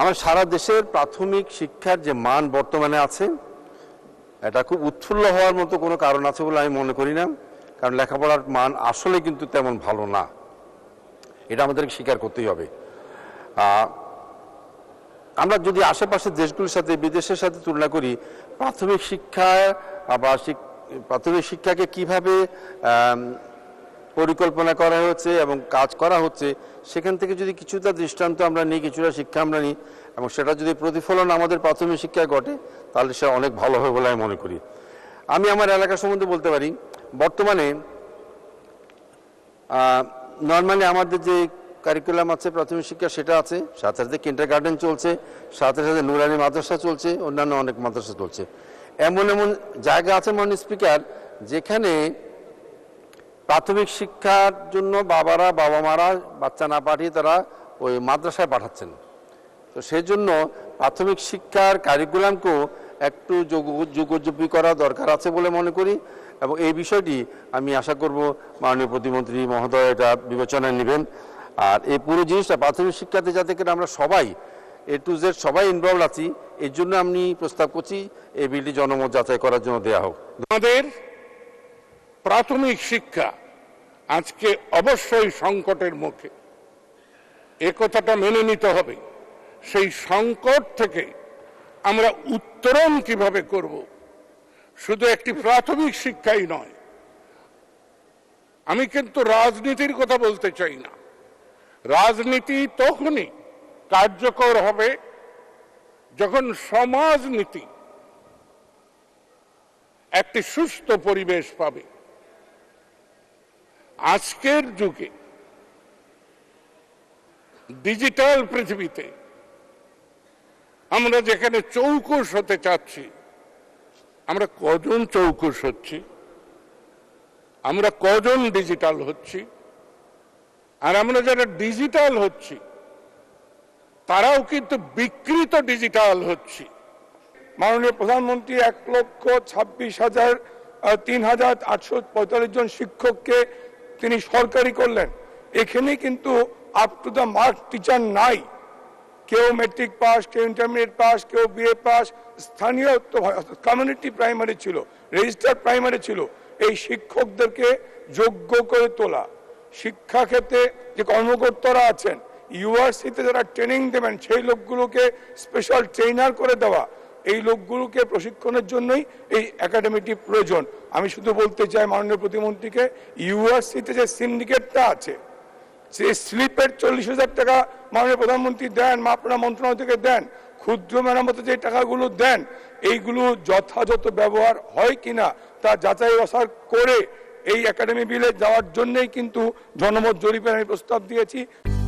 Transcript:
আমার সারা দেশের প্রাথমিক শিক্ষার যে মান বর্তমানে আছে এটা খুব উৎফুল্ল হওয়ার মতো কোনো কারণ আছে বলে আমি মনে করি না কারণ লেখাপড়ার মান আসলে কিন্তু তেমন ভালো না এটা আমাদেরকে স্বীকার করতেই হবে আমরা যদি আশেপাশের দেশগুলির সাথে বিদেশের সাথে তুলনা করি প্রাথমিক শিক্ষা বা প্রাথমিক শিক্ষাকে কিভাবে পরিকল্পনা করা হচ্ছে এবং কাজ করা হচ্ছে সেখান থেকে যদি কিছুটা দৃষ্টান্ত আমরা নিই কিছুটা শিক্ষা আমরা নিই এবং সেটা যদি প্রতিফলন আমাদের প্রাথমিক শিক্ষায় ঘটে তাহলে সেটা অনেক ভালো হবে বলে আমি মনে করি আমি আমার এলাকা সম্বন্ধে বলতে পারি বর্তমানে নর্মালি আমাদের যে কারিকুলাম আছে প্রাথমিক শিক্ষা সেটা আছে সাথে সাথে কিন্ডার গার্ডেন চলছে সাথে সাথে নুরানি মাদ্রাসা চলছে অন্যান্য অনেক মাদ্রাসা চলছে এমন এমন জায়গা আছে মনে স্পিকার যেখানে প্রাথমিক শিক্ষার জন্য বাবারা বাবা মারা বাচ্চা না পাঠিয়ে তারা ওই মাদ্রাসায় পাঠাচ্ছেন তো সেই জন্য প্রাথমিক শিক্ষার কারিকুলামকেও একটু যুগোযোগী করা দরকার আছে বলে মনে করি এবং এই বিষয়টি আমি আশা করব মাননীয় প্রতিমন্ত্রী মহোদয় এটা বিবেচনায় নেবেন আর এই পুরো জিনিসটা প্রাথমিক শিক্ষাতে যাতে করে আমরা সবাই এ টু জেড সবাই ইনভলভ আছি এর জন্য আমি প্রস্তাব করছি এই বিলটি জনমত যাচাই করার জন্য দেওয়া হোক আমাদের প্রাথমিক শিক্ষা আজকে অবশ্যই সংকটের মুখে একথাটা মেনে নিতে হবে সেই সংকট থেকে আমরা উত্তরণ কিভাবে করব শুধু একটি প্রাথমিক শিক্ষাই নয় আমি কিন্তু রাজনীতির কথা বলতে চাই না রাজনীতি তখনই কার্যকর হবে যখন সমাজনীতি একটি সুস্থ পরিবেশ পাবে আজকের যুগে ডিজিটাল পৃথিবীতে আমরা যেখানে চৌকস হতে চাচ্ছি আমরা কজন চৌকস হচ্ছি আমরা কজন ডিজিটাল হচ্ছি আর আমরা যারা ডিজিটাল হচ্ছি তারাও কিন্তু বিকৃত ডিজিটাল হচ্ছি মাননীয় প্রধানমন্ত্রী এক লক্ষ ছাব্বিশ হাজার তিন হাজার আটশো পঁয়তাল্লিশ জন শিক্ষককে তিনি সরকারি করলেন এখানে কিন্তু up to the mark teacher নাই কেউ মেট্রিক পাস কেউ ইন্টারমিডিয়েট পাস কেউ বিএ পাস স্থানীয় কমিউনিটি প্রাইমারি ছিল রেজিস্টার প্রাইমারি ছিল এই শিক্ষকদেরকে যোগ্য করে তোলা শিক্ষাক্ষেত্রে যে কর্মকর্তারা আছেন ইউনিভার্সিটিতে যারা ট্রেনিং দেবেন সেই লোকগুলোকে স্পেশাল ট্রেনার করে দেওয়া এই লোকগুলোকে প্রশিক্ষণের জন্যই এই একাডেমিটি প্রয়োজন আমি শুধু বলতে চাই মাননীয় প্রতিমন্ত্রীকে ইউআরসিতে যে সিন্ডিকেটটা আছে সেই স্লিপের চল্লিশ হাজার টাকা মাননীয় প্রধানমন্ত্রী দেন মা আপনার মন্ত্রণালয় থেকে দেন ক্ষুদ্র মেরামতে যে টাকাগুলো দেন এইগুলো যথাযথ ব্যবহার হয় কিনা তা যাচাই বাসার করে এই একাডেমি বিলে যাওয়ার জন্যই কিন্তু জনমত জরিপের আমি প্রস্তাব দিয়েছি